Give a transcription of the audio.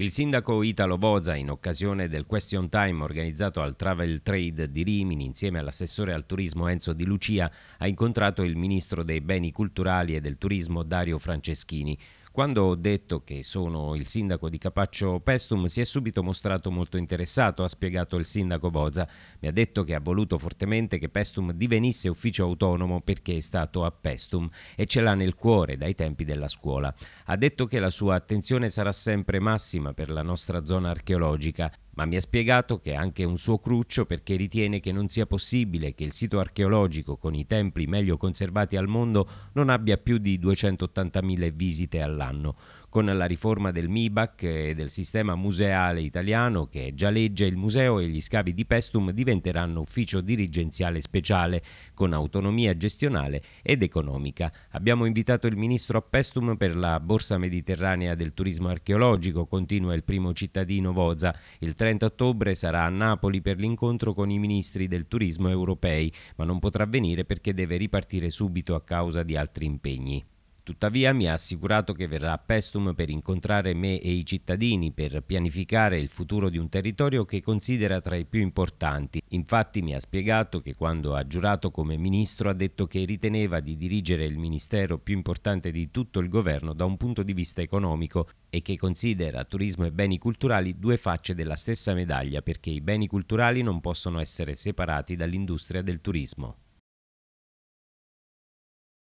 Il sindaco Italo Boza, in occasione del question time organizzato al Travel Trade di Rimini insieme all'assessore al turismo Enzo Di Lucia, ha incontrato il ministro dei beni culturali e del turismo Dario Franceschini. Quando ho detto che sono il sindaco di Capaccio Pestum si è subito mostrato molto interessato, ha spiegato il sindaco Boza. Mi ha detto che ha voluto fortemente che Pestum divenisse ufficio autonomo perché è stato a Pestum e ce l'ha nel cuore dai tempi della scuola. Ha detto che la sua attenzione sarà sempre massima per la nostra zona archeologica ma mi ha spiegato che è anche un suo cruccio perché ritiene che non sia possibile che il sito archeologico con i templi meglio conservati al mondo non abbia più di 280.000 visite all'anno. Con la riforma del MIBAC e del sistema museale italiano, che già legge, il museo e gli scavi di Pestum diventeranno ufficio dirigenziale speciale, con autonomia gestionale ed economica. Abbiamo invitato il ministro a Pestum per la Borsa Mediterranea del Turismo Archeologico, continua il primo cittadino Voza. Il 3 30 ottobre sarà a Napoli per l'incontro con i ministri del turismo europei, ma non potrà venire perché deve ripartire subito a causa di altri impegni. Tuttavia mi ha assicurato che verrà a Pestum per incontrare me e i cittadini per pianificare il futuro di un territorio che considera tra i più importanti. Infatti mi ha spiegato che quando ha giurato come ministro ha detto che riteneva di dirigere il ministero più importante di tutto il governo da un punto di vista economico e che considera turismo e beni culturali due facce della stessa medaglia perché i beni culturali non possono essere separati dall'industria del turismo.